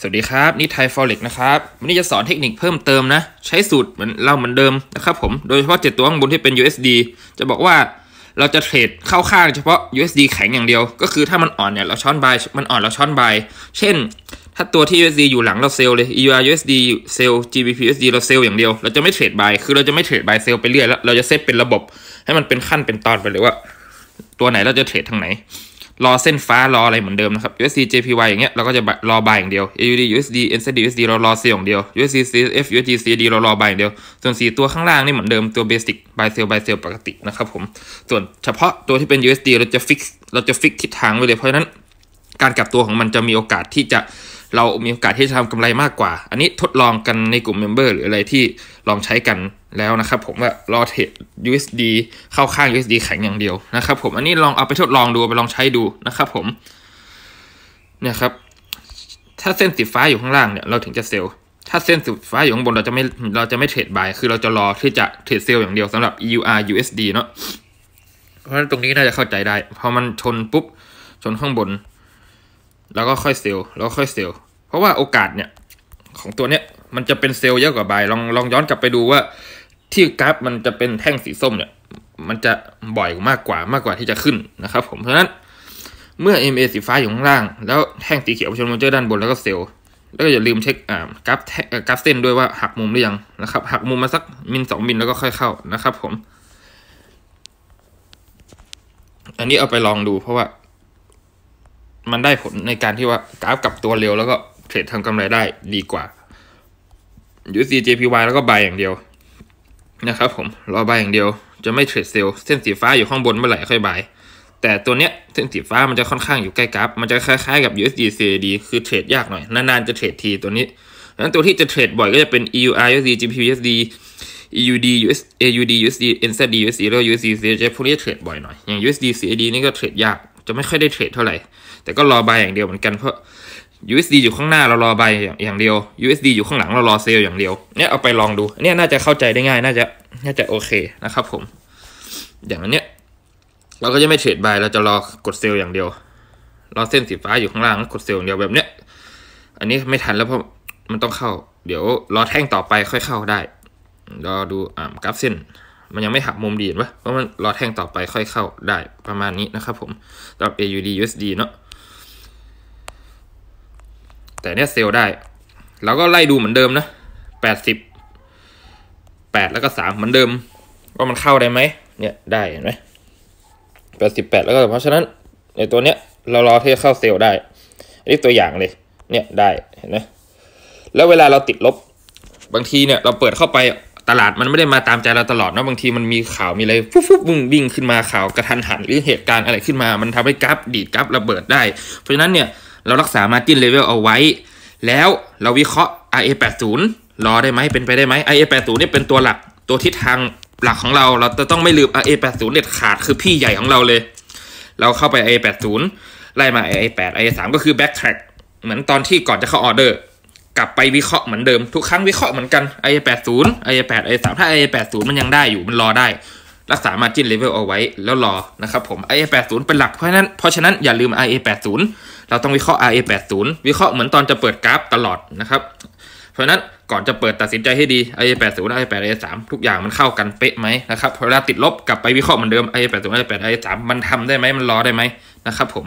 สวัสดีครับนี่ไทยฟอเร็กนะครับวันนี้จะสอนเทคนิคเพิ่มเติมนะ ใช้สูตรเหมือนเราเหมือนเดิมนะครับผมโดยเฉพาะเจ็ดตัวข้างบนที่เป็น USD จะบอกว่าเราจะเทรดเข้าข้างเฉพาะ USD แข็งอย่างเดียว ก็คือถ้ามันอ่อนเนี่ยเราช้อนบายมันอ่อนเราช้อนบายเช่น ถ้าตัวที่ USD อยู่หลังเราเซลเลย EUR USD เซล GBP USD เราเซลอย่างเดียว เราจะไม่เทรดบายคือเราจะไม่เทรดบายเซลไปเรื่อยแล้วเราจะเซตเป็นระบบ ให้มันเป็นขั้นเป็นตอนไปเลยว่า ตัวไหนเราจะเทรดทางไหนรอเส้นฟ้ารออะไรเหมือนเดิมนะครับ USD JPY อย่างเงี้ยเราก็จะรอบายอย่างเดียว AUD USD NZD USD เรารอเซลอย่างเดียว USD CF USD CAD เรารอบายอย่างเดียว ส่วน4ตัวข้างล่างนี่เหมือนเดิม ตัว Basic Buy Sell Buy Sell ปกตินะครับผม ส่วนเฉพาะตัวที่เป็น USD เราจะฟิกเราจะฟิกทิศทางไว้เลย เพราะนั้นการกลับตัวของมันจะมีโอกาสที่จะเรา มีโอกาสที่จะทำกำไรมากกว่า อันนี้ทดลองกันในกลุ่มเมมเบอร์หรืออะไรที่ลองใช้กันแล้วนะครับผมว่ารอเทรด USD เข้าข้าง USD แข็งอย่างเดียวนะครับผมอันนี้ลองเอาไปทดลองดูไปลองใช้ดูนะครับผม เนี่ยครับ ถ้าเส้นสีฟ้าอยู่ข้างล่างเนี่ยเราถึงจะเซลล์ถ้าเส้นสีฟ้าอยู่ข้างบนเราจะไม่เราจะไม่เทรดบายคือเราจะรอที่จะเทรดเซลล์อย่างเดียวสำหรับ EUR USD เนาะเพราะฉะนั้นตรงนี้น่าจะเข้าใจได้พอมันชนปุ๊บชนข้างบนแล้วก็ค่อยเซลล์แล้วค่อยเซลล์เพราะว่าโอกาสเนี่ยของตัวเนี้ยมันจะเป็นเซลล์เยอะกว่าบายลองลองย้อนกลับไปดูว่าที่กราฟ มันจะเป็นแท่งสีส้มเนี่ย มันจะบ่อยมากกว่ามากกว่าที่จะขึ้นนะครับ ผมเพราะฉะนั้น เมื่อ MA สีฟ้าอยู่ข้างล่าง แล้วแท่งสีเขียวชนมอนเจอร์ด้านบนแล้วก็เซลล์แล้วก็อย่าลืมเช็คอ่ากราฟกราฟเส้นด้วยว่าหักมุมหรือยังนะครับ หักมุมมาสักมินสองมิลแล้วก็ค่อยเข้านะครับ ผม อันนี้เอาไปลองดู เพราะว่า มันได้ผลในการที่ว่ากราฟกลับตัวเร็วแล้วก็เทรดทำกำไรได้ดีกว่า USD JPY แล้วก็บายอย่างเดียวนะครับผมรอบายอย่างเดียวจะไม่เทรดเซลล์เส้นสีฟ้าอยู่ข้างบนเมื่อไหร่ค่อยบายแต่ตัวเนี้ยเส้นสีฟ้ามันจะค่อนข้างอยู่ใกล้กราฟมันจะคล้าย ๆกับ USD CAD คือเทรดยากหน่อยนานๆจะเทรดทีตัวนี้นั้นตัวที่จะเทรดบ่อยก็จะเป็น EUR USD GBPUSD EUD US AUD USD NZD USD แล้ว USD CAD พวกนี้เทรดบ่อยหน่อยอย่าง USD CAD นี่ก็เทรดยากจะไม่ค่อยได้เทรดเท่าไหร่แต่ก็รอบายอย่างเดียวเหมือนกันเพราะ USD อยู่ข้างหน้า เรารอใบอย่างเดียว USD อยู่ข้างหลังเรารอเซลล์อย่างเดียวเนี่ยเอาไปลองดู เนี่ยน่าจะเข้าใจได้ง่ายน่าจะน่าจะโอเคนะครับ ผม อย่างเนี้ยเราก็จะไม่เทรดบายเราจะรอกดเซลล์อย่างเดียว รอเส้นสีฟ้าอยู่ข้างล่างกดเซลล์อย่างเดียวแบบเนี้ย อันนี้ไม่ทันแล้วเพราะมันต้องเข้า เดี๋ยวรอแท่งต่อไปค่อยเข้าได้ รอดูอ่ากราฟเส้น มันยังไม่หักมุมดีเห็นปะเพราะมันรอแท่งต่อไป ค่อยเข้าได้ประมาณนี้นะครับผมต่อรั AUD USD เนาะแต่เนี้ยเซลได้ เราก็ไล่ดูเหมือนเดิมนะแปดสิบแปดแล้วก็สามเหมือนเดิม ว่ามันเข้าได้ไหมเนี่ยได้เห็นไหมแปดสิบแปดแล้วก็เพราะฉะนั้นในตัวเนี้ย เรารอที่จะเข้าเซลได้ อันนี้ตัวอย่างเลย เนี่ยได้เห็นไหมแล้วเวลาเราติดลบบางทีเนี่ย เราเปิดเข้าไปตลาดมันไม่ได้มาตามใจเราตลอดนะบางทีมันมีข่าวมีอะไรฟุ๊บฟุ๊บวิ่งวิ่งขึ้นมาข่าวกระทันหันหรือเหตุการณ์อะไรขึ้นมา มันทำให้กราฟดีดกราฟระเบิดได้เพราะฉะนั้นเนี่ยเรารักษามาจินเลเวลเอาไว้ แล้วเราวิเคราะห์ RA 80รอได้ไหมเป็นไปได้ไหม RA 80นี่เป็นตัวหลักตัวทิศทางหลักของเรา เราจะต้องไม่ลืม RA 80เด็ดขาดคือพี่ใหญ่ของเราเลย เราเข้าไป RA 80ไล่มา RA 8 RA 3ก็คือ backtrack เหมือนตอนที่ก่อนจะเข้าออเดอร์กลับไปวิเคราะห์เหมือนเดิมทุกครั้งวิเคราะห์เหมือนกัน i ออแแปปดศูนย์ไดไอสามถ้าไอแปดศูนย์มันยังได้อยู่มันรอได้รักษา margin level เอาไว้แล้วรอนะครับผม i 80เป็นหลักเพราะนั้นเพราะฉะนั้น อย่าลืม i 80เราต้องวิเคราะห์ i 80วิเคราะห์เหมือนตอนจะเปิดกราฟตลอดนะครับ เพราะนั้นก่อนจะเปิดตัดสินใจให้ดี i 80 i 8 i 3ทุกอย่างมันเข้ากันเป๊ะไหมนะครับเวลาติดลบกลับไปวิเคราะห์เหมือนเดิม i 80 i 8 i 3มันทำได้ไหมมันรอได้ไหมนะครับผม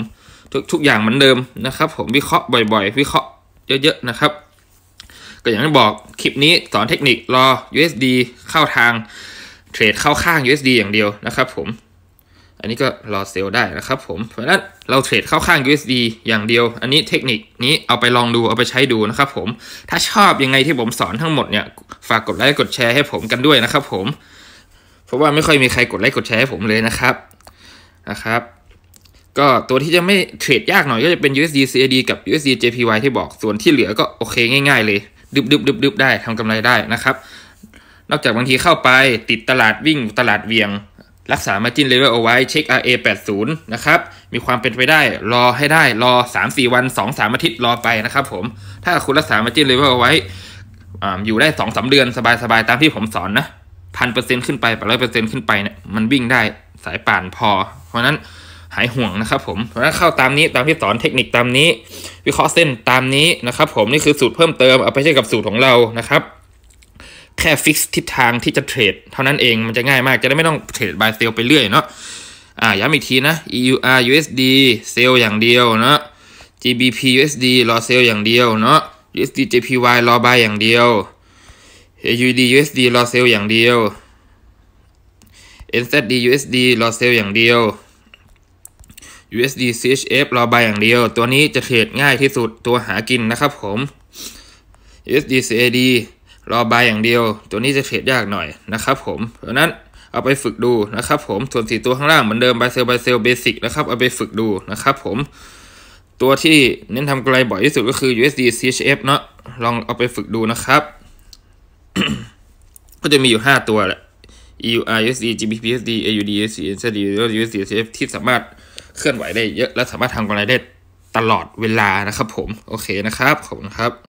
ทุกทุกอย่างเหมือนเดิมนะครับผมวิเคราะห์บ่อย ๆ วิเคราะห์เยอะๆนะครับก็อย่างที่บอกคลิปนี้สอนเทคนิครอ USD เข้าทางเทรดเข้าข้าง USD อย่างเดียวนะครับ ผม อันนี้ก็รอเซลได้นะครับผม เพราะนั้นเราเทรดเข้าข้าง USD อย่างเดียว อันนี้เทคนิคนี้เอาไปลองดูเอาไปใช้ดูนะครับ ผม ถ้าชอบยังไงที่ผมสอนทั้งหมดเนี่ยฝากกดไลค์กดแชร์ให้ผมกันด้วยนะครับ ผม เพราะว่าไม่ค่อยมีใครกดไลค์กดแชร์ให้ผมเลยนะครับ นะครับ ก็ตัวที่จะไม่เทรดยากหน่อยก็จะเป็น USD CAD กับ USD JPY ที่บอก ส่วนที่เหลือก็โอเคง่าย ๆเลยดึบดึบดึบดึบได้ทำกำไรได้นะครับ นอกจากบางทีเข้าไปติดตลาดวิ่งตลาดเวียง รักษามาจินเลเวลเอาไว้เช็ค RA 80นะครับ มีความเป็นไปได้รอให้ได้รอ 3-4 วัน 2-3 อาทิตย์รอไปนะครับ ผม ถ้าคุณรักษามาจินเลเวลเอาไว้ อยู่ได้2อสเดือนสบายๆ ตามที่ผมสอนนะพันเปอร์เซ็นต์ขึ้นไปแปดร้อยเปอร์เซ็นต์ขึ้นไปเนี่ยมันวิ่งได้สายป่านพอ เพราะนั้นหายห่วงนะครับผมเพราะนั้นเข้าตามนี้ตามที่สอนเทคนิคตามนี้ วิเคราะห์เส้นตามนี้นะครับผม นี่คือสูตรเพิ่มเติมเอาไปใช้กับสูตรของเรานะครับ แค่ฟิกทิศทางที่จะเทรด เท่านั้นเองมันจะง่ายมาก จะได้ไม่ต้องเทรดบายเซลไปเรื่อยเนาะอ่าย้ำอีกทีนะ EUR USD เซลอย่างเดียวเนาะ GBP USD รอเซลอย่างเดียวเนาะ USD JPY รอบายอย่างเดียว AUD USD รอเซลอย่างเดียว NZD USD รอเซลอย่างเดียว USD CHF รอใบอย่างเดียว ตัวนี้จะเทรดง่ายที่สุด ตัวหากินนะครับผม USD CAD รอใบอย่างเดียว ตัวนี้จะเทรดยากหน่อยนะครับผม เพราะนั้นเอาไปฝึกดูนะครับ ผม ส่วนสีตัวข้างล่างเหมือนเดิมบายเซลบายเซลเบสิกนะครับเอาไปฝึกดูนะครับผม ตัวที่เน้นทำกำไรบ่อยที่สุดก็คือ USD CHF เนาะลองเอาไปฝึกดูนะครับ ก็จะมีอยู่ 5 ตัวแหละ EUR USD GBP USD AUD USD NCD USD CHF ที่สามารถเคลื่อนไหวได้เยอะ และสามารถทำกำไรได้ตลอดเวลานะครับผม โอเคนะครับ ขอบคุณครับ